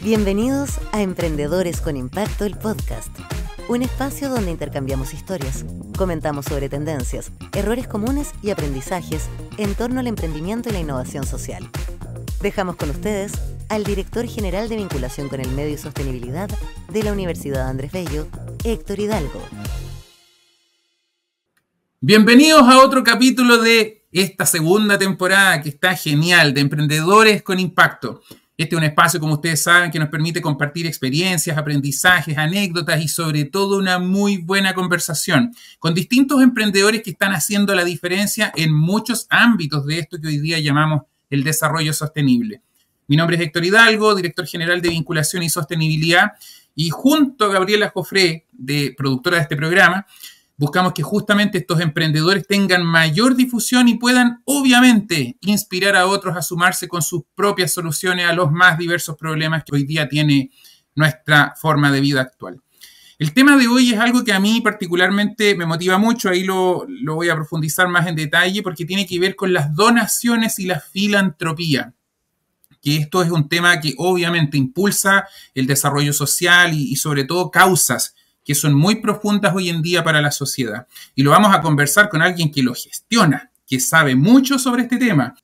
Bienvenidos a Emprendedores con Impacto, el podcast. Un espacio donde intercambiamos historias, comentamos sobre tendencias, errores comunes y aprendizajes en torno al emprendimiento y la innovación social. Dejamos con ustedes al director general de vinculación con el medio y sostenibilidad de la Universidad Andrés Bello, Héctor Hidalgo. Bienvenidos a otro capítulo de esta segunda temporada que está genial de Emprendedores con Impacto. Este es un espacio, como ustedes saben, que nos permite compartir experiencias, aprendizajes, anécdotas y sobre todo una muy buena conversación con distintos emprendedores que están haciendo la diferencia en muchos ámbitos de esto que hoy día llamamos el desarrollo sostenible. Mi nombre es Héctor Hidalgo, director general de vinculación y sostenibilidad, y junto a Gabriela Jofré, de productora de este programa, Buscamos que justamente estos emprendedores tengan mayor difusión y puedan, obviamente, inspirar a otros a sumarse con sus propias soluciones a los más diversos problemas que hoy día tiene nuestra forma de vida actual. El tema de hoy es algo que a mí particularmente me motiva mucho, ahí lo, voy a profundizar más en detalle porque tiene que ver con las donaciones y la filantropía, que esto es un tema que obviamente impulsa el desarrollo social y, y sobre todo causas que son muy profundas hoy en día para la sociedad. Y lo vamos a conversar con alguien que lo gestiona, que sabe mucho sobre este tema.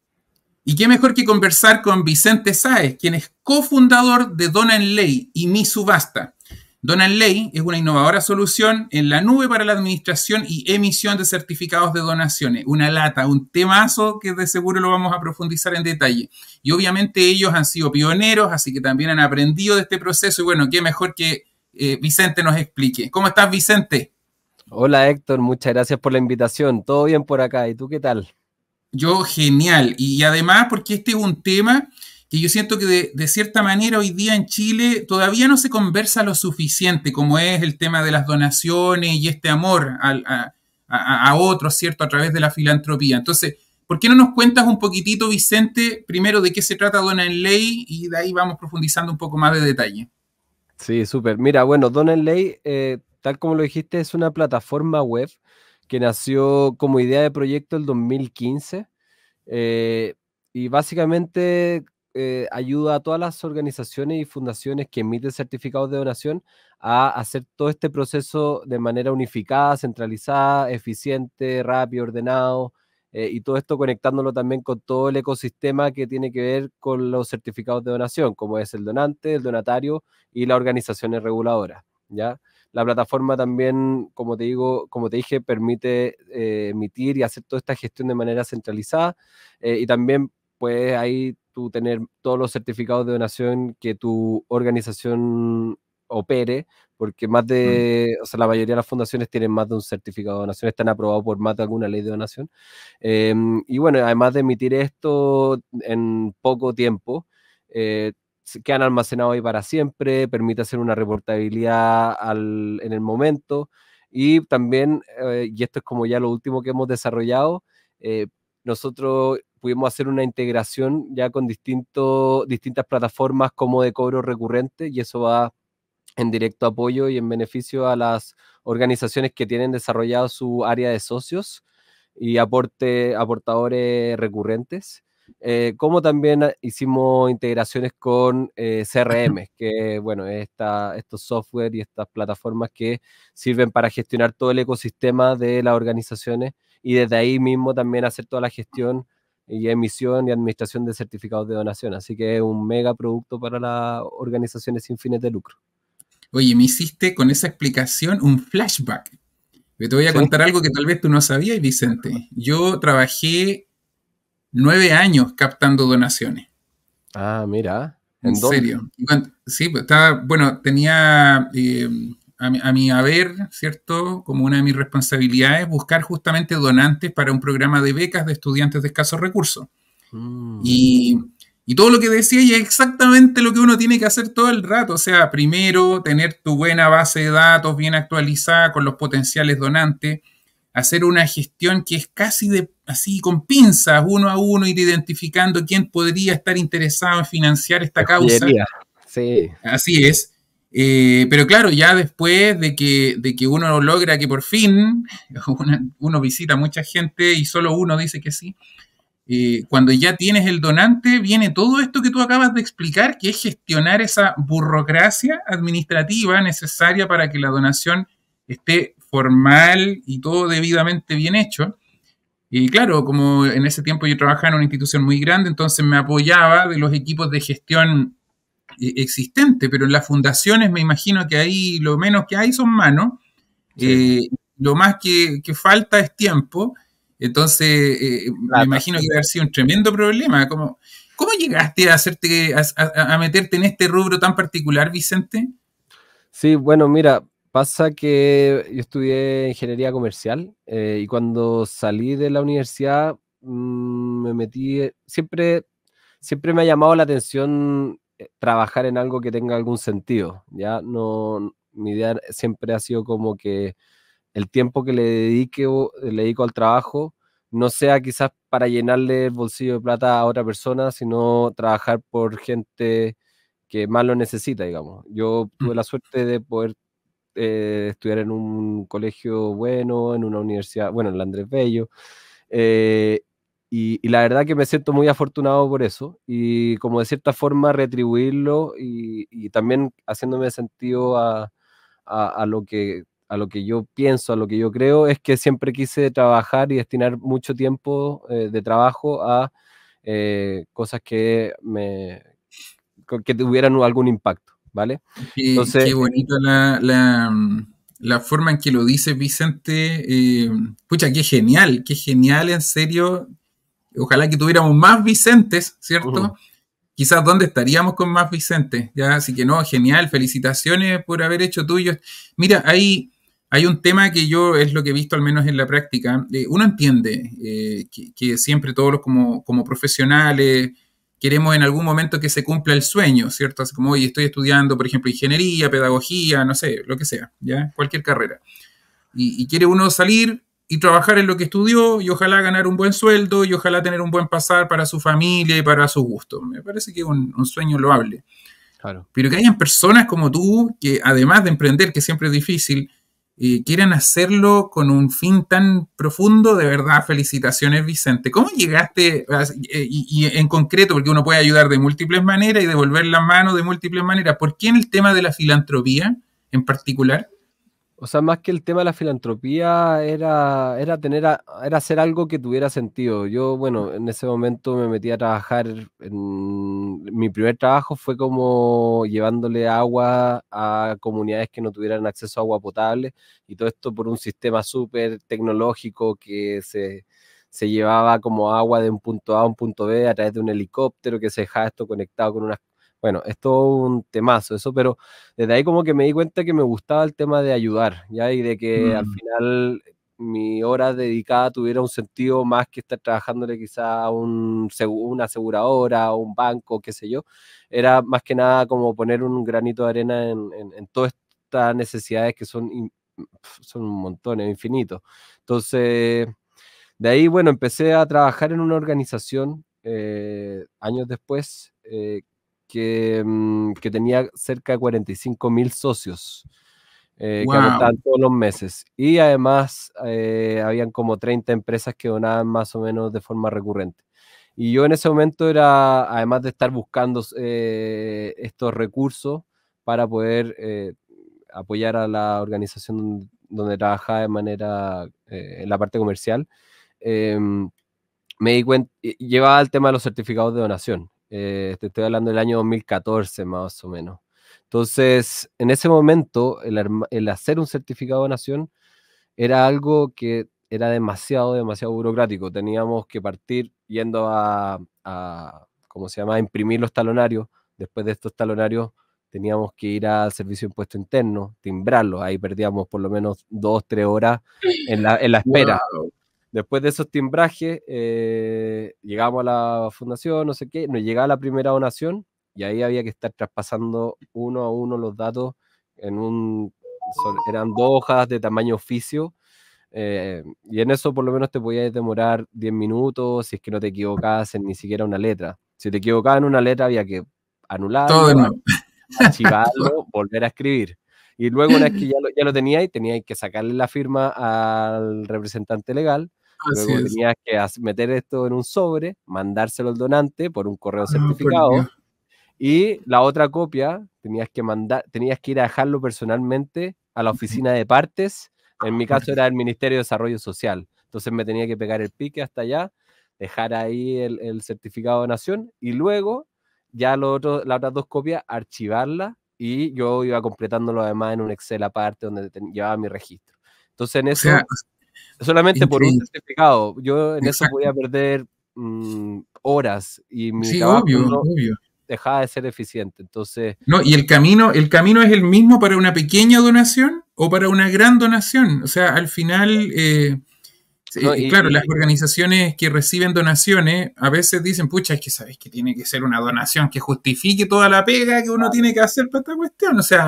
Y qué mejor que conversar con Vicente Sáez, quien es cofundador de Dona en Ley y Mi Subasta. Dona Ley es una innovadora solución en la nube para la administración y emisión de certificados de donaciones. Una lata, un temazo que de seguro lo vamos a profundizar en detalle. Y obviamente ellos han sido pioneros, así que también han aprendido de este proceso. Y bueno, qué mejor que eh, Vicente nos explique. ¿Cómo estás, Vicente? Hola, Héctor. Muchas gracias por la invitación. Todo bien por acá. ¿Y tú qué tal? Yo genial. Y además porque este es un tema que yo siento que de, cierta manera hoy día en Chile todavía no se conversa lo suficiente, como es el tema de las donaciones y este amor a, a otros, ¿cierto? A través de la filantropía. Entonces, ¿por qué no nos cuentas un poquitito, Vicente, primero de qué se trata Dona en Ley y de ahí vamos profundizando un poco más de detalle? Sí, súper. Mira, bueno, Don eh, tal como lo dijiste, es una plataforma web que nació como idea de proyecto el 2015 eh, y básicamente eh, ayuda a todas las organizaciones y fundaciones que emiten certificados de donación a hacer todo este proceso de manera unificada, centralizada, eficiente, rápido, ordenado, eh, y todo esto conectándolo también con todo el ecosistema que tiene que ver con los certificados de donación, como es el donante, el donatario y las organizaciones reguladoras, ¿ya? La plataforma también, como te digo, como te dije, permite eh, emitir y hacer toda esta gestión de manera centralizada eh, y también puedes ahí tú tener todos los certificados de donación que tu organización opere, porque más mm. de, o sea, la mayoría de las fundaciones tienen más de un certificado de donación, están aprobados por más de alguna ley de donación. Em, y bueno, además de emitir esto en poco tiempo, que eh, quedan almacenados ahí para siempre, permite hacer una reportabilidad en el momento. Y también, eh, y esto es como ya lo último que hemos desarrollado, eh, nosotros pudimos hacer una integración ya con distinto, distintas plataformas como de cobro recurrente y eso va en directo apoyo y en beneficio a las organizaciones que tienen desarrollado su área de socios y aporte, aportadores recurrentes. Eh, como también hicimos integraciones con eh, CRM, que bueno, esta, estos software y estas plataformas que sirven para gestionar todo el ecosistema de las organizaciones y desde ahí mismo también hacer toda la gestión y emisión y administración de certificados de donación. Así que es un mega producto para las organizaciones sin fines de lucro. Oye, me hiciste con esa explicación un flashback. te voy a contar algo que tal vez tú no sabías, Vicente. Yo trabajé nueve años captando donaciones. Ah, mira. En, serio. sí, pues, estaba, bueno, tenía eh, a, mi, haber, ¿cierto? Como una de mis responsabilidades, buscar justamente donantes para un programa de becas de estudiantes de escasos recursos. Mm. Y y todo lo que decía y es exactamente lo que uno tiene que hacer todo el rato. O sea, primero tener tu buena base de datos bien actualizada con los potenciales donantes, hacer una gestión que es casi de, así con pinzas, uno a uno, ir identificando quién podría estar interesado en financiar esta causa. Sí. Así es. Eh, pero claro, ya después de que, de que uno logra que por fin uno, uno visita a mucha gente y solo uno dice que sí, cuando ya tienes el donante, viene todo esto que tú acabas de explicar, que es gestionar esa burocracia administrativa necesaria para que la donación esté formal y todo debidamente bien hecho. Y claro, como en ese tiempo yo trabajaba en una institución muy grande, entonces me apoyaba de los equipos de gestión eh, existentes, pero en las fundaciones me imagino que ahí lo menos que hay son manos, eh, lo más que falta es tiempo entonces, eh, eh, me imagino que haber sido un tremendo problema. ¿Cómo, llegaste a, hacerte, a, meterte en este rubro tan particular, Vicente? Sí, bueno, mira, pasa que yo estudié ingeniería comercial eh, y cuando salí de la universidad mm, me metí, siempre, siempre me ha llamado la atención trabajar en algo que tenga algún sentido, ¿ya? No, mi idea siempre ha sido como que el tiempo que le, dedique, le dedico al trabajo no sea quizás para llenarle el bolsillo de plata a otra persona, sino trabajar por gente que más lo necesita, digamos. Yo mm. tuve la suerte de poder eh, estudiar en un colegio bueno, en una universidad, bueno, en la Andrés Bello. Eh, y, la verdad que me siento muy afortunado por eso y como de cierta forma retribuirlo y, también haciéndome sentido a, a, lo que a lo que yo pienso, a lo que yo creo, es que siempre quise trabajar y destinar mucho tiempo eh, de trabajo a eh, cosas que me que tuvieran algún impacto, ¿vale? Qué, qué bonito mm, la, forma en que lo dice Vicente. Eh, pucha, qué genial, qué genial, en serio. Ojalá que tuviéramos más Vicentes, ¿cierto? quizás dónde estaríamos con más Vicentes? ¿ya? Así que no, genial, felicitaciones por haber hecho tuyo. Mira, hay, hay un tema que yo es lo que he visto al menos en la práctica. Eh, uno entiende eh, que, siempre todos los como, profesionales queremos en algún momento que se cumpla el sueño, ¿cierto? como, hoy estoy estudiando, por ejemplo, ingeniería, pedagogía, no sé, lo que sea, ¿ya? Cualquier carrera. Y, quiere uno salir y trabajar en lo que estudió y ojalá ganar un buen sueldo y ojalá tener un buen pasar para su familia y para su gusto. Me parece que es un, un sueño loable. Claro. Pero que hayan personas como tú que además de emprender, que siempre es difícil, y quieren hacerlo con un fin tan profundo, de verdad, felicitaciones Vicente. ¿Cómo llegaste, y, y, en concreto, porque uno puede ayudar de múltiples maneras y devolver la mano de múltiples maneras, ¿por qué en el tema de la filantropía en particular? O sea, más que el tema de la filantropía era, era tener era hacer algo que tuviera sentido. Yo, bueno, en ese momento me metí a trabajar. En, mi primer trabajo fue como llevándole agua a comunidades que no tuvieran acceso a agua potable y todo esto por un sistema súper tecnológico que se, se llevaba como agua de un punto A a un punto B a través de un helicóptero que se dejaba esto conectado con unas bueno, es todo un temazo eso, pero desde ahí como que me di cuenta que me gustaba el tema de ayudar, ¿ya? Y de que al mm. final mi hora dedicada tuviera un sentido más que estar trabajándole quizá a un, una aseguradora, un banco, qué sé yo. Era más que nada como poner un granito de arena en, todas estas necesidades que son, son un montón, infinito. Entonces, de ahí, bueno, empecé a trabajar en una organización eh, años después eh, que, mm, que tenía cerca de 45 mil socios. Eh, que aumentaban todos los meses. Y además, eh, habían como 30 empresas que donaban más o menos de forma recurrente. Y yo en ese momento era, además de estar buscando eh, estos recursos para poder apoyar a la organización donde, trabaja trabajaba de manera en la parte comercial, em, me di cuenta, llevaba el tema de los certificados de donación. Eh, te estoy hablando del año 2014 más o menos. Entonces, en ese momento, el, hacer un certificado de nación era algo que era demasiado, demasiado burocrático. Teníamos que partir yendo a, ¿cómo se llama?, a imprimir los talonarios. Después de estos talonarios teníamos que ir al servicio de impuesto interno, timbrarlo. Ahí perdíamos por lo menos dos, tres horas en la, espera. Después de esos timbrajes, eh, llegamos a la fundación, no sé qué, nos llegaba la primera donación y ahí había que estar traspasando uno a uno los datos en un... eran dos hojas de tamaño oficio. Eh, y en eso por lo menos te podías demorar 10 minutos si es que no te equivocabas en ni siquiera una letra. Si te equivocabas en una letra había que anular archivarlo, volver a escribir. Y luego una vez que ya lo, ya lo teníais, teníais que sacarle la firma al representante legal Luego tenías que meter esto en un sobre, mandárselo al donante por un correo ah, certificado. Y la otra copia tenías que mandar, tenías que ir a dejarlo personalmente a la oficina de partes. En mi caso era el Ministerio de Desarrollo Social. Entonces me tenía que pegar el pique hasta allá, dejar ahí el, certificado de nación y luego ya las otras dos copias archivarlas y yo iba completándolo además en un Excel aparte donde llevaba mi registro. Entonces en eso solamente por un certificado. Yo en eso eso podía perder mm, horas y mi sí, obvio, dejaba de ser eficiente. Entonces. No, y el camino, el camino es el mismo para una pequeña donación o para una gran donación. O sea, al final. Eh, eh, claro, las organizaciones que reciben donaciones a veces dicen, pucha, es que sabes que tiene que ser una donación que justifique toda la pega que uno tiene que hacer para esta cuestión. O sea,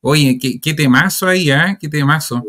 oye, qué, qué, temazo ahí, ¿eh? Qué temazo.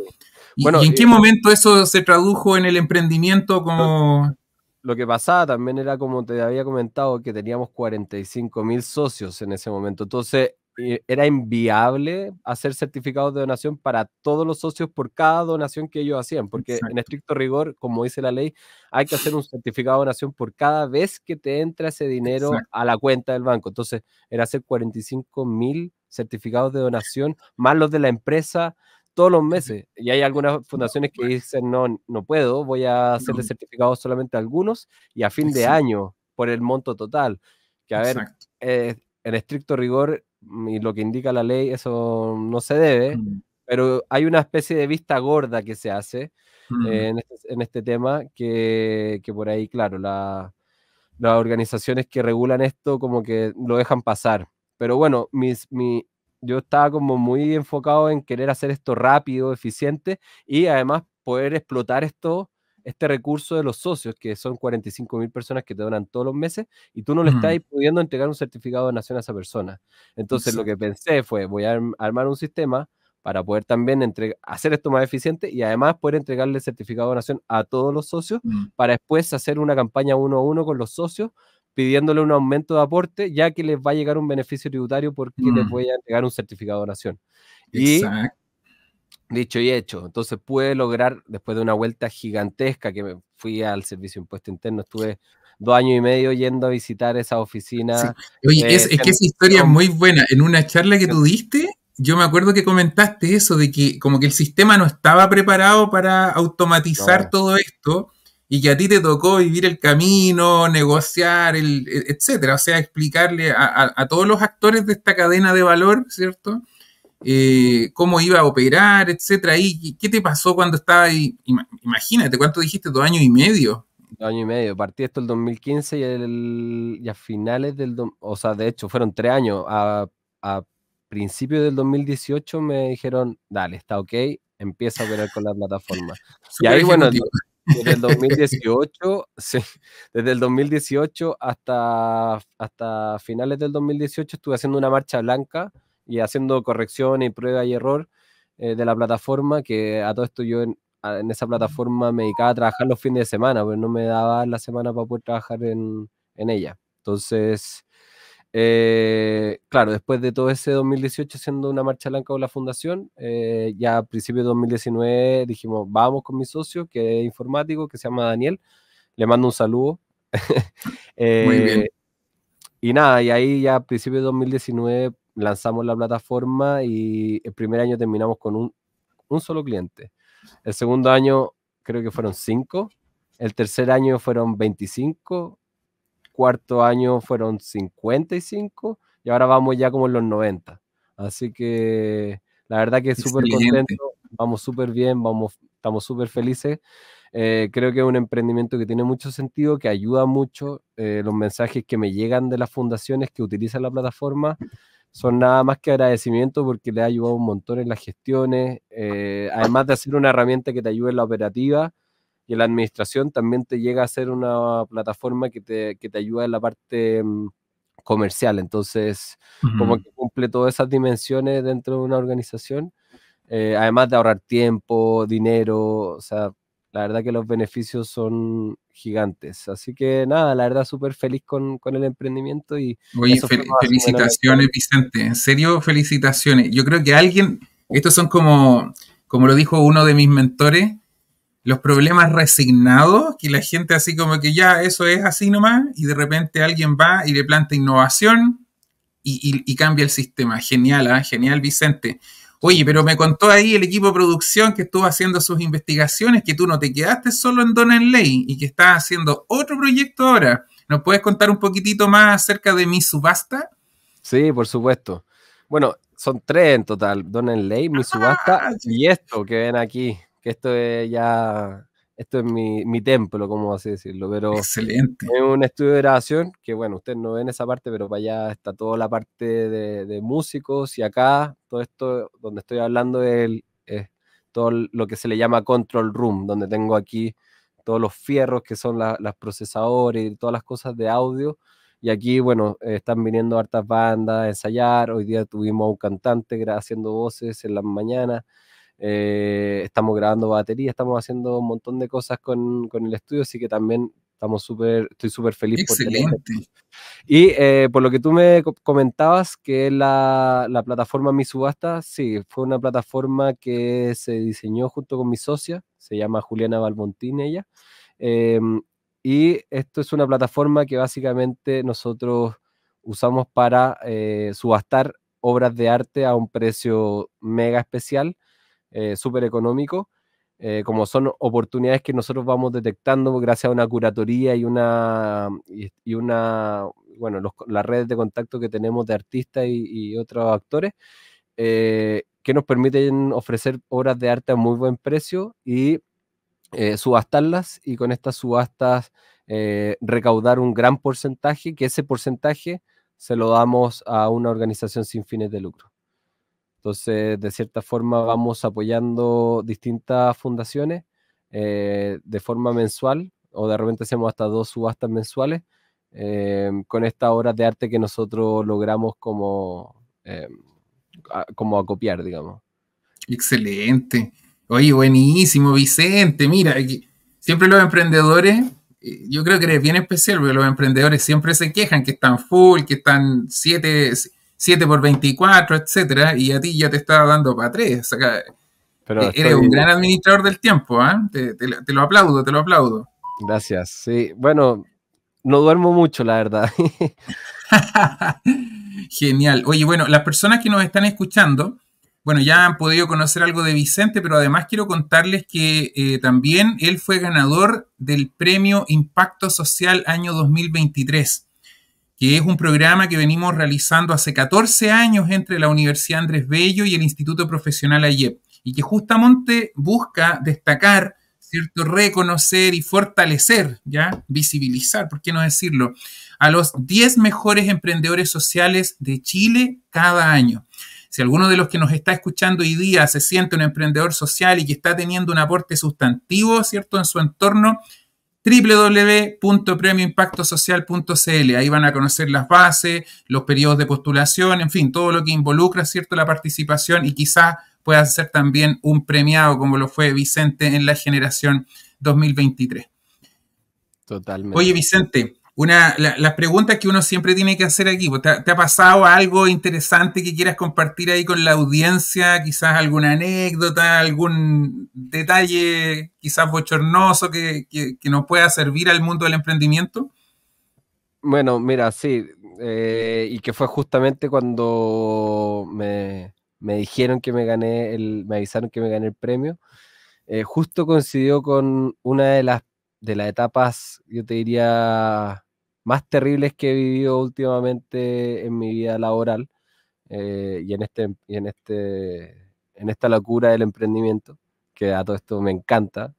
¿Y en eh, qué momento eso se tradujo en el emprendimiento como...? Lo que pasaba también era, como te había comentado, que teníamos 45 mil socios en ese momento. Entonces, eh, era inviable hacer certificados de donación para todos los socios por cada donación que ellos hacían, porque en estricto rigor, como dice la ley, hay que hacer un certificado de donación por cada vez que te entra ese dinero a la cuenta del banco. Entonces, era hacer 45 mil certificados de donación, más los de la empresa, todos los meses. Y hay algunas fundaciones que pues. dicen, no, no puedo, voy a hacerle certificado certificados solamente a algunos y a fin de año por el monto total. Que a ver, eh, en estricto rigor mm, y lo que indica la ley, eso no se debe, pero hay una especie de vista gorda que se hace este, en, este, tema que, que por ahí, claro, las organizaciones que regulan esto como que lo dejan pasar. Pero bueno, mis, mi, yo estaba como muy enfocado en querer hacer esto rápido, eficiente y además poder explotar esto, este recurso de los socios, que son 45 mil personas que te donan todos los meses y tú no le estás pudiendo entregar un certificado de donación a esa persona. Entonces lo que pensé fue, voy a armar un sistema para poder también hacer esto más eficiente y además poder entregarle certificado de donación a todos los socios mm. para después hacer una campaña uno a uno con los socios pidiéndole un aumento de aporte, ya que les va a llegar un beneficio tributario porque les mm. voy a entregar un certificado de donación. Y dicho y hecho, entonces pude lograr, después de una vuelta gigantesca que me fui al Servicio de Impuesto Interno, estuve dos años y medio yendo a visitar esa oficina. Oye, es, que esa historia es muy buena. En una charla que tú diste, yo me acuerdo que comentaste eso de que como que el sistema no estaba preparado para automatizar todo esto y que a ti te tocó vivir el camino, negociar, el, e, etcétera. O sea, explicarle a, todos los actores de esta cadena de valor, ¿cierto? Eh, cómo iba a operar, etcétera. ¿Y qué te pasó cuando estaba ahí? Imagínate, ¿cuánto dijiste? Dos años y medio. Dos años y medio. Partí esto el 2015 y, el, a finales del... O sea, de hecho, fueron tres años. A, a principios del 2018 me dijeron, dale, está ok, empieza a operar con la plataforma. y ahí, bueno, desde el 2018, sí, desde el 2018 hasta, hasta finales del 2018 estuve haciendo una marcha blanca y haciendo corrección y prueba y error eh, de la plataforma, que a todo esto yo en, esa plataforma me dedicaba a trabajar los fines de semana, pues no me daba la semana para poder trabajar en, en ella. Entonces, eh, claro, después de todo ese 2018 haciendo una marcha blanca con la fundación, eh, ya a principios de 2019 dijimos, vamos con mi socio, que es informático, que se llama Daniel, le mando un saludo. Muy eh, bien. Y nada, y ahí ya a principios de 2019 lanzamos la plataforma y el primer año terminamos con un, un solo cliente. El segundo año creo que fueron cinco, el tercer año fueron 25 cuarto año fueron 55 y ahora vamos ya como en los 90. Así que la verdad que súper contento, vamos súper bien, vamos, estamos súper felices. Eh, creo que es un emprendimiento que tiene mucho sentido, que ayuda mucho. Eh, los mensajes que me llegan de las fundaciones que utilizan la plataforma son nada más que agradecimiento porque le ha ayudado un montón en las gestiones, eh, además de ser una herramienta que te ayude en la operativa, y la administración también te llega a ser una plataforma que te, ayuda en la parte mm, comercial. Entonces, como que cumple todas esas dimensiones dentro de una organización, eh, además de ahorrar tiempo, dinero, o sea, la verdad que los beneficios son gigantes. Así que nada, la verdad súper feliz con, el emprendimiento y... Oye, felicitaciones Vicente, en serio felicitaciones. Yo creo que alguien, estos son como, como lo dijo uno de mis mentores, los problemas resignados, que la gente así como que ya eso es así nomás, y de repente alguien va y le planta innovación y, cambia el sistema. Genial, ¿eh? genial Vicente. Oye, pero me contó ahí el equipo de producción que estuvo haciendo sus investigaciones, que tú no te quedaste solo en Don Ley y que estás haciendo otro proyecto ahora. ¿Nos puedes contar un poquitito más acerca de mi subasta? Sí, por supuesto. Bueno, son tres en total, Don en Ley, mi ah, subasta y esto que ven aquí esto es ya, esto es mi, mi templo, como así decirlo, pero Excelente. es un estudio de grabación que, bueno, ustedes no ven esa parte, pero para allá está toda la parte de, músicos y acá, todo esto donde estoy hablando es, todo lo que se le llama control room, donde tengo aquí todos los fierros que son las procesadores y todas las cosas de audio. Y aquí, bueno, eh, están viniendo hartas bandas a ensayar. Hoy día tuvimos a un cantante haciendo voces en las mañanas. Eh, estamos grabando batería, estamos haciendo un montón de cosas con, con el estudio, así que también estamos súper, estoy súper feliz este Excelente. por Y eh, por lo que tú me comentabas, que la, la plataforma Mi Subasta, sí, fue una plataforma que se diseñó junto con mi socia, se llama Juliana Valmontín ella, em, y esto es una plataforma que básicamente nosotros usamos para eh, subastar obras de arte a un precio mega especial eh, súper económico, eh, como son oportunidades que nosotros vamos detectando gracias a una curatoría y una, mm, y, una bueno, las redes de contacto que tenemos de artistas y, otros actores, eh, que nos permiten ofrecer obras de arte a muy buen precio y eh, subastarlas y con estas subastas recaudar un gran porcentaje, que ese porcentaje se lo damos a una organización sin fines de lucro. Entonces, de cierta forma, vamos apoyando distintas fundaciones eh, de forma mensual o de repente hacemos hasta dos subastas mensuales eh, con estas obras de arte que nosotros logramos como, eh, como acopiar, digamos. Excelente. Oye, buenísimo, Vicente. Mira, siempre los emprendedores, yo creo que es bien especial, porque los emprendedores siempre se quejan que están full, que están siete 7 por 24, etcétera, y a ti ya te estaba dando para tres. Pero eh, eres un gran administrador del tiempo, ¿eh? te, lo aplaudo, te lo aplaudo. Gracias, sí. Bueno, no duermo mucho, la verdad. Genial. Oye, bueno, las personas que nos están escuchando, bueno, ya han podido conocer algo de Vicente, pero además quiero contarles que eh, también él fue ganador del premio Impacto Social año 2023 que es un programa que venimos realizando hace 14 años entre la Universidad Andrés Bello y el Instituto Profesional AYEP, y que justamente busca destacar, ¿cierto?, reconocer y fortalecer, ¿ya?, visibilizar, ¿por qué no decirlo?, a los 10 mejores emprendedores sociales de Chile cada año. Si alguno de los que nos está escuchando hoy día se siente un emprendedor social y que está teniendo un aporte sustantivo, ¿cierto?, en su entorno, www.premioimpactosocial.cl. Ahí van a conocer las bases, los periodos de postulación, en fin, todo lo que involucra, ¿cierto?, la participación y quizás pueda ser también un premiado como lo fue Vicente en la generación 2023. Totalmente. Oye, Vicente, una, las preguntas que uno siempre tiene que hacer aquí. Pues, ¿Te, ha pasado algo interesante que quieras compartir ahí con la audiencia? Quizás alguna anécdota, algún detalle quizás bochornoso que, nos pueda servir al mundo del emprendimiento. Bueno, mira, sí, eh, y que fue justamente cuando me, dijeron que me gané, el, me avisaron que me gané el premio, eh, justo coincidió con una de las de las etapas, yo te diría, más terribles que he vivido últimamente en mi vida laboral eh, y, en este, en, este, en esta locura del emprendimiento, que a todo esto me encanta.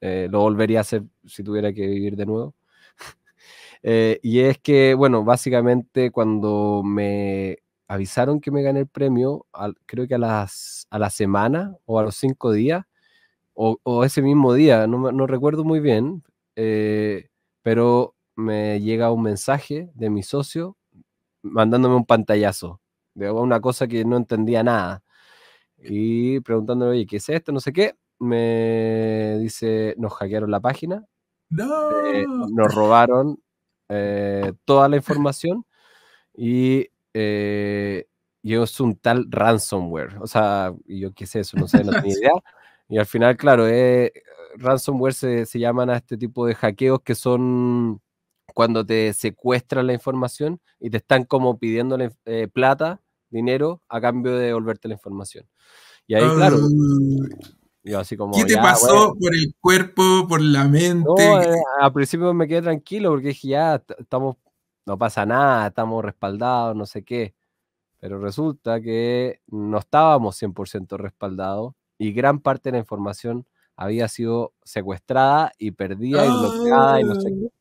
Eh, lo volvería a hacer si tuviera que vivir de nuevo. Eh, y es que, bueno, básicamente cuando me avisaron que me gané el premio, creo que a, las, a la semana o a los cinco días, o, ese mismo día, no, no recuerdo muy bien, pero me llega un mensaje de mi socio mandándome un pantallazo de una cosa que no entendía nada. Y preguntándole, oye, ¿qué es esto? No sé qué. Me dice, nos hackearon la página. No. Eh, nos robaron eh, toda la información y eh, yo es un tal ransomware. O sea, yo qué sé eso, no sé, no tenía idea. Y al final, claro, ransomware se, llaman a este tipo de hackeos que son cuando te secuestran la información y te están como pidiendo eh, plata, dinero, a cambio de devolverte la información. Y ahí, claro. Ah. así como, ¿Qué te pasó por el cuerpo, por la mente? Eh, al principio me quedé tranquilo porque dije, ya, estamos, no pasa nada, estamos respaldados, no sé qué. Pero resulta que no estábamos 100% respaldados y gran parte de la información había sido secuestrada y perdida y bloqueada y no sé ah. qué.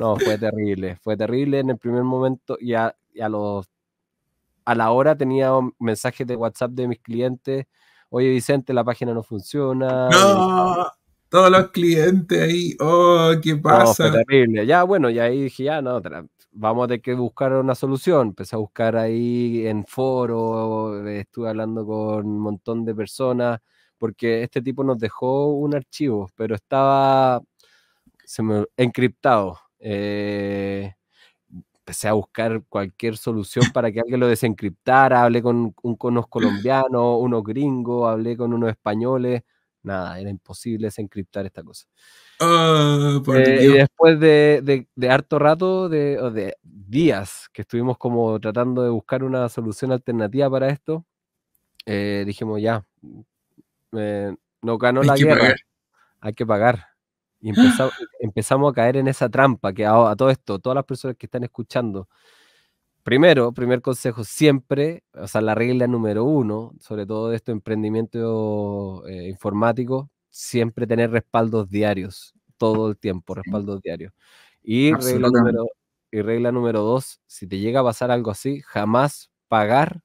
No, fue terrible, fue terrible en el primer momento y a, a, los a la hora tenía mensajes de WhatsApp de mis clientes, oye Vicente, la página no funciona. No, todos los clientes ahí, oh, ¿qué pasa? No, fue terrible. Ya bueno, y ahí dije, ya no, vamos a que buscar una solución. Empecé a buscar ahí en foro, eh, estuve hablando con un montón de personas, porque este tipo nos dejó un archivo, pero estaba se me, encriptado. Eh, empecé a buscar cualquier solución para que alguien lo desencriptara, hablé con, un, unos colombianos, unos gringos, hablé con unos españoles, nada, era imposible desencriptar esta cosa. Ah, eh, y después de, harto rato, de, días que estuvimos como tratando de buscar una solución alternativa para esto, eh, dijimos ya, mm, no ganó la guerra, hay que pagar. Y empezamos, a caer en esa trampa que a, todo esto, todas las personas que están escuchando. Primero, primer consejo, siempre, o sea, la regla número uno, sobre todo de esto emprendimiento eh, informático, siempre tener respaldos diarios, todo el tiempo, respaldos diarios. Y regla, número, y regla número dos, si te llega a pasar algo así, jamás pagar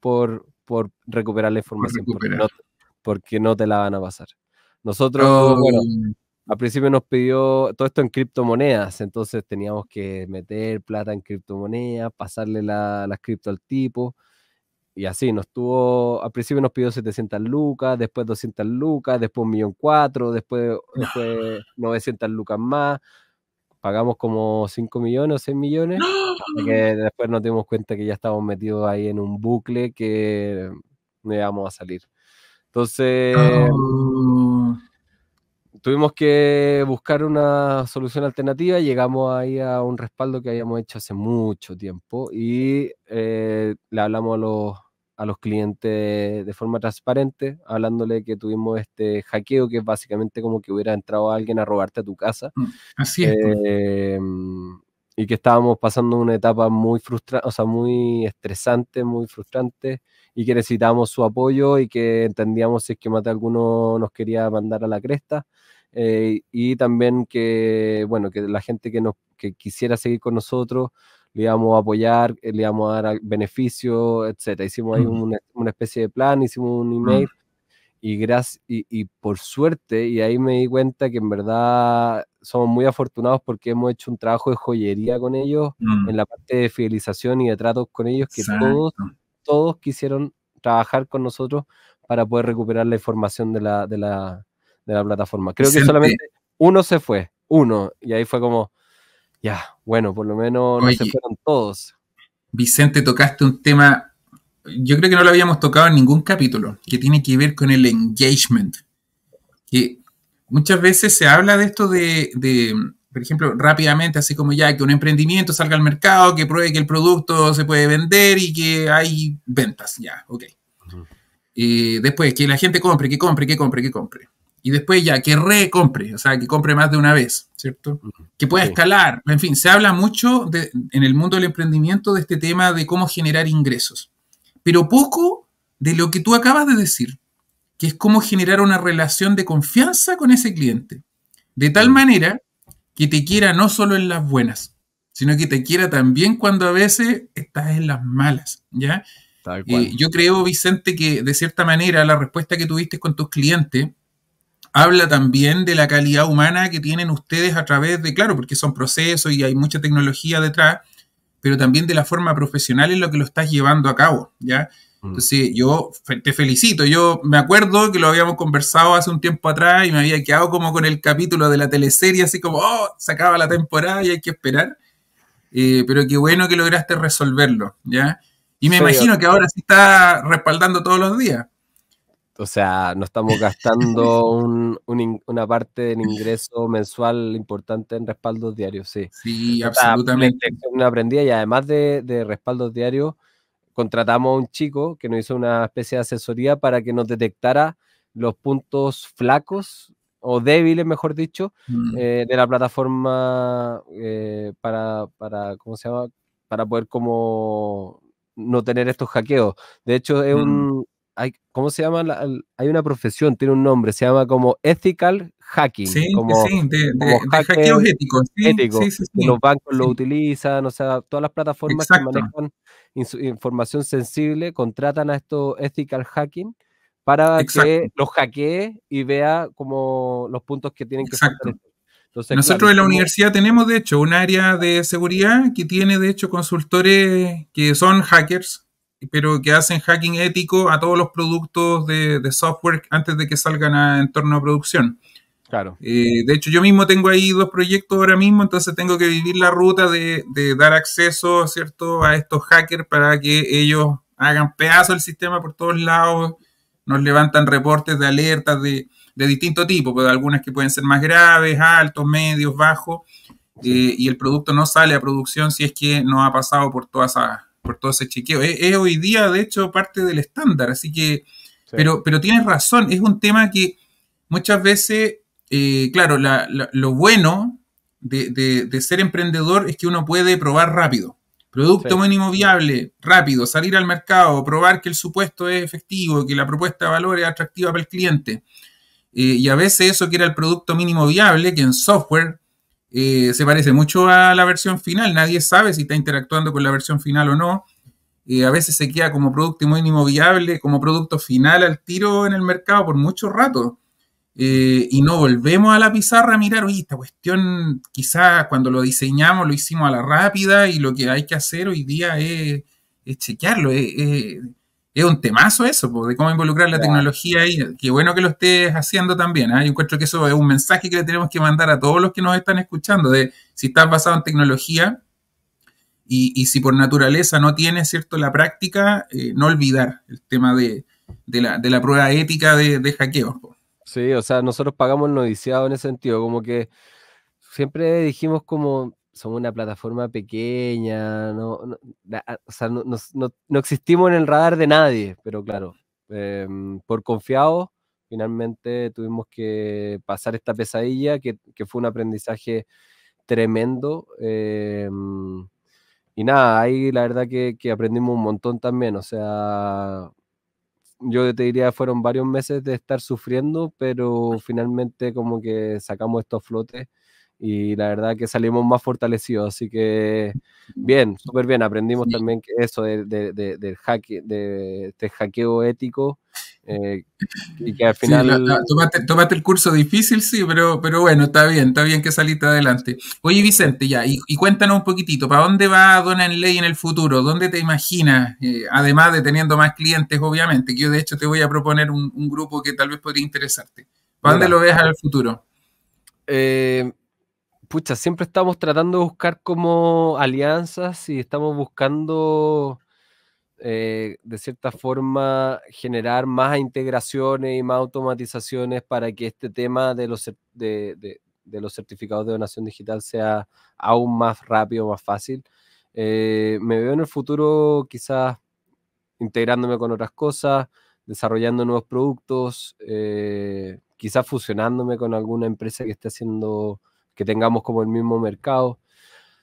por, por recuperar la información, Porque, no, te la van a pasar. Nosotros, oh al principio nos pidió todo esto en criptomonedas, entonces teníamos que meter plata en criptomonedas, pasarle las la cripto al tipo, y así nos tuvo, al principio nos pidió 700 lucas, después 200 lucas, después 1.400.000, después, después 900 lucas más, pagamos como 5 millones o 6 millones, que ¡Ah! después nos dimos cuenta que ya estábamos metidos ahí en un bucle que no íbamos a salir. Entonces tuvimos que buscar una solución alternativa, llegamos ahí a un respaldo que habíamos hecho hace mucho tiempo y eh, le hablamos a los, a los clientes de forma transparente, hablándole que tuvimos este hackeo que es básicamente como que hubiera entrado alguien a robarte a tu casa. Mm, así es. Pues. Eh, y que estábamos pasando una etapa muy frustrante, o sea, muy estresante, muy frustrante, y que necesitábamos su apoyo y que entendíamos si es que Mate alguno nos quería mandar a la cresta. Eh, y también que, bueno, que la gente que, nos, que quisiera seguir con nosotros le íbamos a apoyar, eh, le íbamos a dar beneficios, etcétera. Hicimos ahí una, una, especie de plan, hicimos un email y, gracias, y, y por suerte, y ahí me di cuenta que en verdad somos muy afortunados porque hemos hecho un trabajo de joyería con ellos, mm. en la parte de fidelización y de tratos con ellos, que todos, todos quisieron trabajar con nosotros para poder recuperar la información de la, plataforma. Creo que solamente uno se fue, uno, y ahí fue como, ya, bueno, por lo menos no se fueron todos. Vicente, tocaste un tema, yo creo que no lo habíamos tocado en ningún capítulo, que tiene que ver con el engagement. Que muchas veces se habla de esto de, por ejemplo, rápidamente, así como ya que un emprendimiento salga al mercado, que pruebe que el producto se puede vender y que hay ventas, ya, ok. Y eh, después, que la gente compre, que compre, que compre, que compre. Y después ya, que recompre, o sea, que compre más de una vez, ¿cierto? Que pueda escalar. En fin, se habla mucho en el mundo del emprendimiento de este tema de cómo generar ingresos, pero poco de lo que tú acabas de decir que es cómo generar una relación de confianza con ese cliente. De tal manera que te quiera no solo en las buenas, sino que te quiera también cuando a veces estás en las malas, ¿ya? Eh, yo creo, Vicente, que de cierta manera la respuesta que tuviste con tus clientes habla también de la calidad humana que tienen ustedes a través de, claro, porque son procesos y hay mucha tecnología detrás, pero también de la forma profesional en lo que lo estás llevando a cabo, ¿ya? Mm. Entonces, yo te felicito. Yo me acuerdo que lo habíamos conversado hace un tiempo atrás y me había quedado como con el capítulo de la teleserie, así como, oh, se acaba la temporada y hay que esperar. Eh, pero qué bueno que lograste resolverlo, ¿ya? Y me imagino que ahora sí está respaldando todos los días. O sea, no estamos gastando una parte del ingreso mensual importante en respaldos diarios, sí. Sí, absolutamente. Una aprendida y además de, de respaldos diarios, contratamos a un chico que nos hizo una especie de asesoría para que nos detectara los puntos flacos o débiles, mejor dicho, mm. eh, de la plataforma eh, para, para, ¿cómo se llama? Para poder como no tener estos hackeos. De hecho, es un, mm. ¿cómo se llama? hay una profesión, tiene un nombre, se llama como ethical hacking. Sí, como, sí, de, hackeos éticos. los bancos lo utilizan, o sea, todas las plataformas que manejan información sensible contratan a estos ethical hacking para que los hackee y vea como los puntos que tienen que Exacto. Nosotros en la universidad tenemos, de hecho, un área de seguridad que tiene, de hecho, consultores que son hackers, pero que hacen hacking ético a todos los productos de, software antes de que salgan a entorno a producción. Claro. Eh, de hecho, yo mismo tengo ahí dos proyectos ahora mismo, entonces tengo que vivir la ruta de, dar acceso, ¿cierto?, a estos hackers para que ellos hagan pedazo el sistema por todos lados, nos levantan reportes de alertas de, de distinto tipo, pero pues, algunas que pueden ser más graves, altos, medios, bajos, eh, y el producto no sale a producción si es que no ha pasado por todas esas por todo ese chequeo. Es, hoy día, de hecho, parte del estándar, así que, pero, pero tienes razón, es un tema que muchas veces, eh, claro, lo bueno de, ser emprendedor es que uno puede probar rápido. Producto mínimo viable, rápido, salir al mercado, probar que el supuesto es efectivo, que la propuesta de valor es atractiva para el cliente. Eh, y a veces eso que era el producto mínimo viable, que en software eh, se parece mucho a la versión final, nadie sabe si está interactuando con la versión final o no. Eh, a veces se queda como producto mínimo viable, como producto final al tiro en el mercado por mucho rato. Eh, y no volvemos a la pizarra a mirar, oye, esta cuestión quizás cuando lo diseñamos lo hicimos a la rápida y lo que hay que hacer hoy día es, chequearlo, es un temazo eso, de cómo involucrar la tecnología ahí. qué bueno que lo estés haciendo también. ¿ah? Yo encuentro que eso es un mensaje que le tenemos que mandar a todos los que nos están escuchando, de si estás basado en tecnología y, si por naturaleza no tienes cierto la práctica, eh, no olvidar el tema de, la, prueba ética de, hackeo. Sí, o sea, nosotros pagamos el noviciado en ese sentido, como que siempre dijimos como somos una plataforma pequeña, no, o sea, no, existimos en el radar de nadie, pero claro, em, por confiados, finalmente tuvimos que pasar esta pesadilla, que, fue un aprendizaje tremendo. Em, y nada, ahí la verdad que, que, aprendimos un montón también, o sea, yo te diría fueron varios meses de estar sufriendo, pero finalmente como que sacamos estos flotes y la verdad que salimos más fortalecidos. Así que bien, súper bien. Aprendimos también eso del de este hackeo ético. Eh, y que al final. el curso difícil, sí, pero, pero bueno, está bien, está bien que saliste adelante. Oye, Vicente, ya, y, cuéntanos un poquitito, ¿para dónde va Dona en Ley en el futuro? ¿Dónde te imaginas? Eh, además de teniendo más clientes, obviamente, que yo de hecho te voy a proponer un, grupo que tal vez podría interesarte. ¿Para dónde lo ves al futuro? Eh, pucha, siempre estamos tratando de buscar como alianzas y estamos buscando eh, de cierta forma generar más integraciones y más automatizaciones para que este tema de los, de, los certificados de donación digital sea aún más rápido, más fácil. Eh, me veo en el futuro quizás integrándome con otras cosas, desarrollando nuevos productos, eh, quizás fusionándome con alguna empresa que esté haciendo que tengamos como el mismo mercado.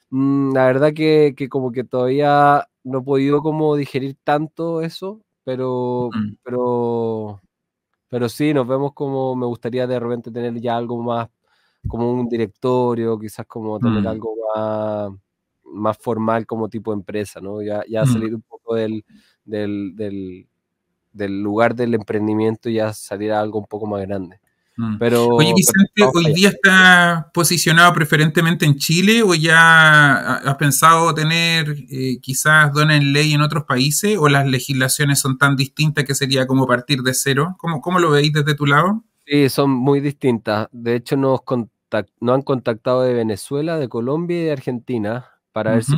Mm, la verdad que, como que todavía no he podido como digerir tanto eso, pero, mm. pero, pero sí, nos vemos como, me gustaría de repente tener ya algo más, como un directorio, quizás como tener mm. algo más, formal como tipo empresa, ¿no? Ya, ya salir un poco del, del lugar del emprendimiento y ya salir a algo un poco más grande. Mm. Pero, Oye, Vicente, ¿hoy día está posicionado preferentemente en Chile o ya has pensado tener eh, quizás dona en ley en otros países o las legislaciones son tan distintas que sería como partir de cero? ¿Cómo, lo veis desde tu lado? Sí, son muy distintas. De hecho, nos, han contactado de Venezuela, de Colombia y de Argentina para ver si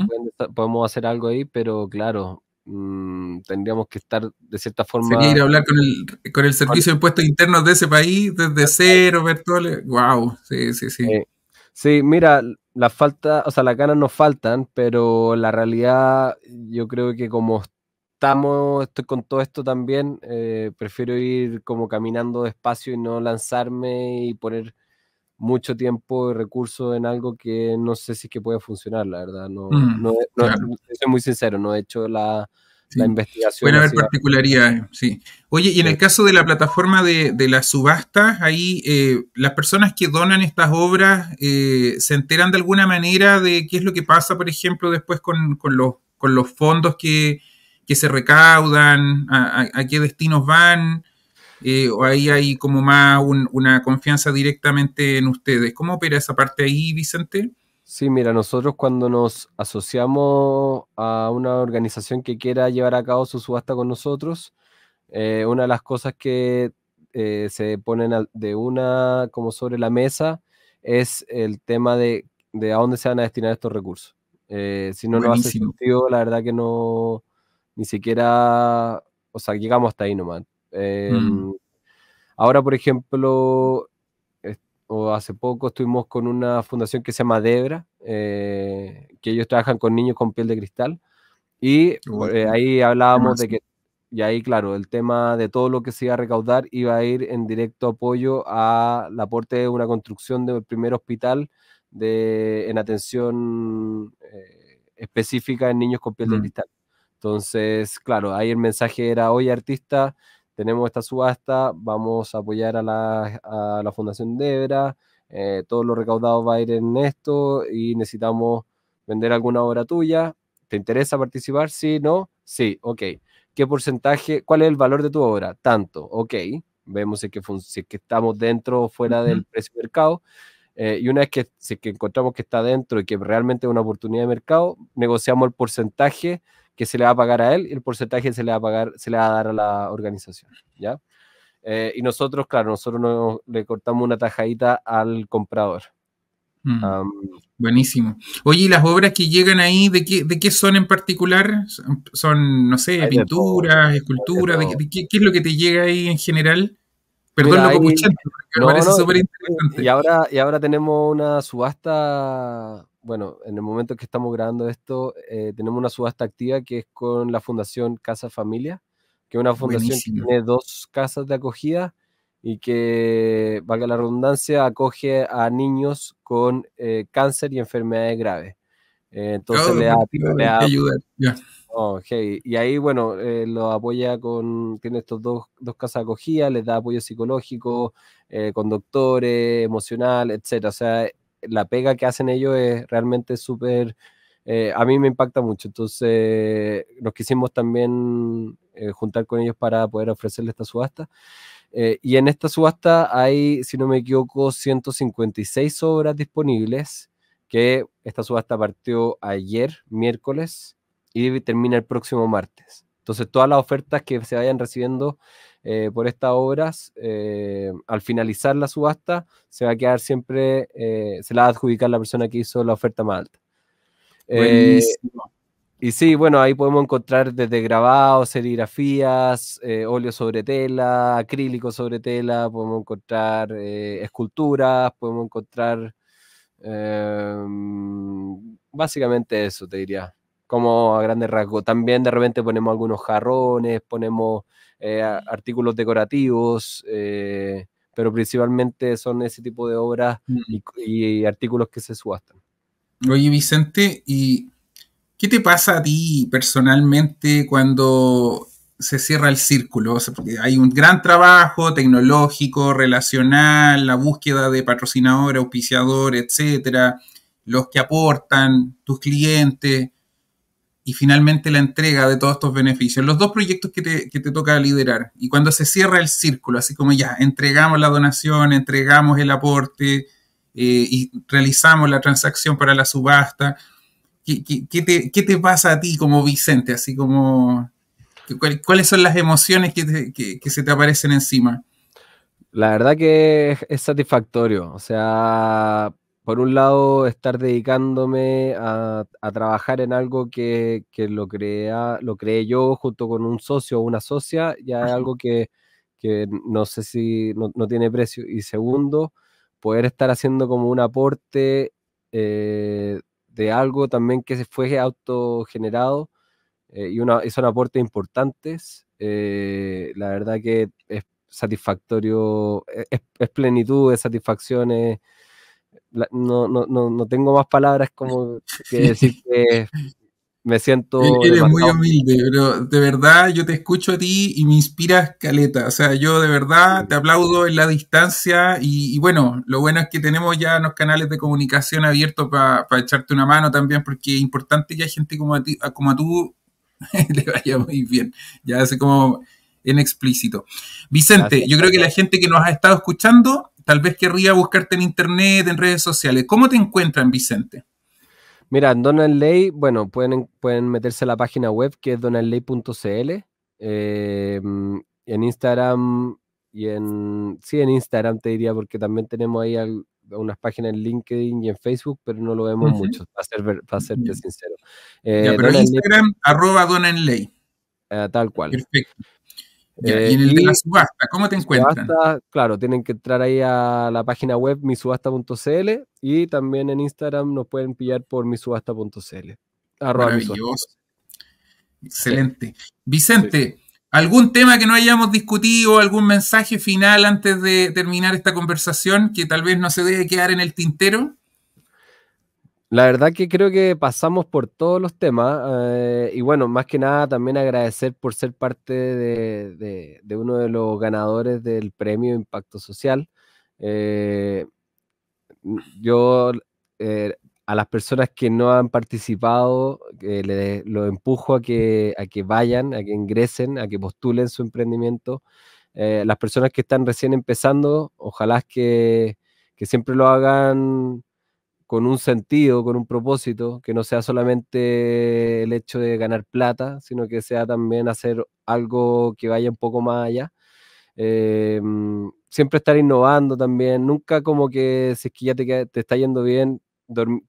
podemos hacer algo ahí, pero claro, Mm, tendríamos que estar de cierta forma. ir a hablar con el, Servicio de Impuestos Internos de ese país desde cero, ver todo. ¡Wow! Sí, sí, sí. sí, mira, la falta, o sea, las ganas nos faltan, pero la realidad, yo creo que como estamos, estoy con todo esto también, eh, prefiero ir como caminando despacio y no lanzarme y poner mucho tiempo y recursos en algo que no sé si es que puede funcionar, la verdad. No, mm, no, soy muy sincero, no he hecho la, investigación. puede haber particularidades, sí. Oye, y en el caso de la plataforma de, de las subastas, ahí eh, las personas que donan estas obras eh, se enteran de alguna manera de qué es lo que pasa, por ejemplo, después con, los, con los fondos que, se recaudan, a qué destinos van. Eh, o ahí hay como más una confianza directamente en ustedes. ¿Cómo opera esa parte ahí, Vicente? Sí, mira, nosotros cuando nos asociamos a una organización que quiera llevar a cabo su subasta con nosotros, eh, una de las cosas que eh, se ponen de una como sobre la mesa es el tema de, a dónde se van a destinar estos recursos. si no nos hace sentido, la verdad que no, ni siquiera, o sea, llegamos hasta ahí nomás. Mm. Em, ahora, por ejemplo, o hace poco estuvimos con una fundación que se llama Debra, eh, que ellos trabajan con niños con piel de cristal. Y eh, ahí hablábamos de que, y ahí claro, el tema de todo lo que se iba a recaudar iba a ir en directo apoyo al aporte de una construcción del primer hospital de, en atención eh, específica en niños con piel de mm. cristal. Entonces, claro, ahí el mensaje era, hoy artista, tenemos esta subasta, vamos a apoyar a la, Fundación Debra, eh, todo lo recaudado va a ir en esto y necesitamos vender alguna obra tuya. ¿Te interesa participar? Sí, no, sí, ok. ¿Qué porcentaje? ¿Cuál es el valor de tu obra? Tanto, ok. Vemos si que, que estamos dentro o fuera del precio de mercado. Eh, y una vez que, que encontramos que está dentro y que realmente es una oportunidad de mercado, negociamos el porcentaje que se le va a pagar a él y el porcentaje se le va a pagar, se le va a dar a la organización, ¿ya? Eh, y nosotros, claro, nosotros le cortamos una tajadita al comprador. Mm. buenísimo. Oye, las obras que llegan ahí, de qué, de qué son en particular? Son, no sé, pinturas, esculturas, qué, es lo que te llega ahí en general? Perdón lo porque me parece súper interesante. Y ahora, y ahora tenemos una subasta bueno, en el momento que estamos grabando esto, eh, tenemos una subasta activa que es con la Fundación Casa Familia, que es una fundación que tiene dos casas de acogida y que, valga la redundancia, acoge a niños con eh, cáncer y enfermedades graves. Eh, entonces le da... ayuda. Okay. Oh, y ahí, bueno, lo apoya con, tiene estos dos, dos casas de acogida, les da apoyo psicológico, con doctores, emocional, etcétera. O sea, la pega que hacen ellos es realmente súper, eh, a mí me impacta mucho. Entonces nos quisimos también eh, juntar con ellos para poder ofrecerles esta subasta. Eh, y en esta subasta hay, si no me equivoco, 156 obras disponibles, que esta subasta partió ayer, miércoles, y termina el próximo martes. Entonces todas las ofertas que se vayan recibiendo eh, por estas obras, eh, al finalizar la subasta, se va a quedar siempre, eh, se la va a adjudicar la persona que hizo la oferta más alta. y sí, bueno, ahí podemos encontrar desde grabados, serigrafías, óleo sobre tela, acrílico sobre tela, podemos encontrar esculturas, podemos encontrar em, básicamente eso, te diría como a grandes rasgos. También de repente ponemos algunos jarrones, ponemos eh, artículos decorativos, eh, pero principalmente son ese tipo de obras mm. y, artículos que se subastan. Oye, Vicente, ¿y qué te pasa a ti personalmente cuando se cierra el círculo? porque hay un gran trabajo tecnológico, relacional, la búsqueda de patrocinador, auspiciador, etcétera, los que aportan, tus clientes y finalmente la entrega de todos estos beneficios, los dos proyectos que te, toca liderar. Y cuando se cierra el círculo, así como ya, entregamos la donación, entregamos el aporte eh, y realizamos la transacción para la subasta, ¿qué, qué, te, pasa a ti como Vicente? Así como, ¿cuáles son las emociones que, que se te aparecen encima? La verdad que es satisfactorio, o sea, por un lado, estar dedicándome a, trabajar en algo que, lo, crea, lo creé yo junto con un socio o una socia, ya es algo que, no sé si no, tiene precio. Y segundo, poder estar haciendo como un aporte eh, de algo también que se fue autogenerado eh, y, una, son aportes importantes. Eh, la verdad que es satisfactorio, e, es plenitud de satisfacciones no, no, no, no tengo más palabras como que decir que me siento. E-, eres muy humilde, pero de verdad yo te escucho a ti y me inspiras caleta. O sea, yo de verdad te aplaudo en la distancia y, bueno, lo bueno es que tenemos ya los canales de comunicación abiertos para echarte una mano también, porque es importante que a gente como a, ti, como a tú le vaya muy bien. Ya hace como en explícito. Vicente, yo creo que la gente que nos ha estado escuchando tal vez querría buscarte en internet, en redes sociales. ¿Cómo te encuentran, Vicente? Mira, Donald Ley, bueno, pueden, pueden meterse a la página web que es donaldley.cl. Eh, em, en Instagram y en. Sí, en Instagram te diría, porque también tenemos ahí unas páginas en LinkedIn y en Facebook, pero no lo vemos mucho, para, ser, sincero. Eh, en Instagram, arroba eh, tal cual. Perfecto. Eh, en el de la subasta, ¿cómo te encuentran? claro, tienen que entrar ahí a la página web misubasta.cl y también en Instagram nos pueden pillar por misubasta.cl. Excelente. Vicente, ¿algún tema que no hayamos discutido, algún mensaje final antes de terminar esta conversación que tal vez no se deje quedar en el tintero? La verdad que creo que pasamos por todos los temas eh, y bueno, más que nada también agradecer por ser parte de, uno de los ganadores del premio Impacto Social. Eh, yo eh, a las personas que no han participado, les, empujo a que, a que vayan, a que ingresen, a que postulen su emprendimiento. las personas que están recién empezando, ojalá que, que siempre lo hagan con un sentido, con un propósito, que no sea solamente el hecho de ganar plata, sino que sea también hacer algo que vaya un poco más allá. Em, siempre estar innovando también, nunca como que si es que ya te, está yendo bien,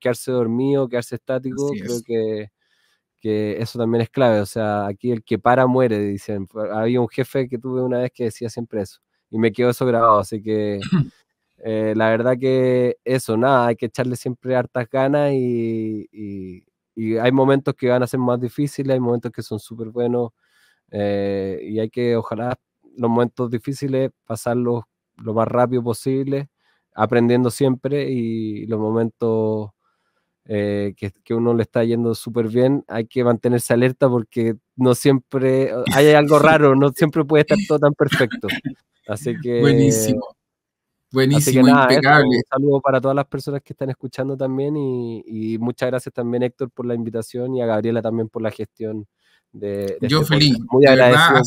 quedarse dormido, quedarse estático, creo que, que, eso también es clave, o sea, aquí el que para muere, dicen. Había un jefe que tuve una vez que decía siempre eso, y me quedó eso grabado, así que... Eh, la verdad que eso, nada, hay que echarle siempre hartas ganas y, hay momentos que van a ser más difíciles, hay momentos que son súper buenos eh, y hay que ojalá los momentos difíciles pasarlos lo más rápido posible, aprendiendo siempre y los momentos eh, que, que, uno le está yendo súper bien, hay que mantenerse alerta porque no siempre hay algo raro, no siempre puede estar todo tan perfecto. Así que... Buenísimo. Buenísimo, nada, impecable. un saludo para todas las personas que están escuchando también y, muchas gracias también Héctor por la invitación y a Gabriela también por la gestión de... Yo feliz. Muy la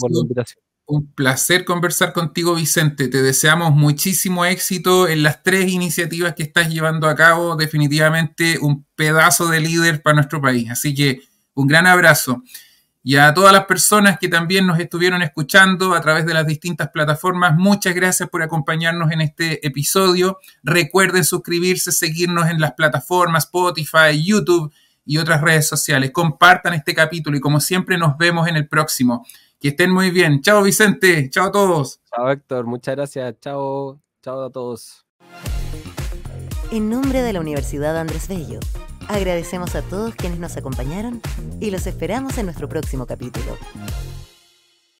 Un placer conversar contigo, Vicente. Te deseamos muchísimo éxito en las tres iniciativas que estás llevando a cabo. Definitivamente un pedazo de líder para nuestro país. Así que un gran abrazo. Y a todas las personas que también nos estuvieron escuchando a través de las distintas plataformas, muchas gracias por acompañarnos en este episodio. Recuerden suscribirse, seguirnos en las plataformas Spotify, YouTube y otras redes sociales. Compartan este capítulo y como siempre nos vemos en el próximo. Que estén muy bien. Chao Vicente, chao a todos. Chao Héctor, muchas gracias. Chao, chao a todos. En nombre de la Universidad Andrés Bello Agradecemos a todos quienes nos acompañaron y los esperamos en nuestro próximo capítulo.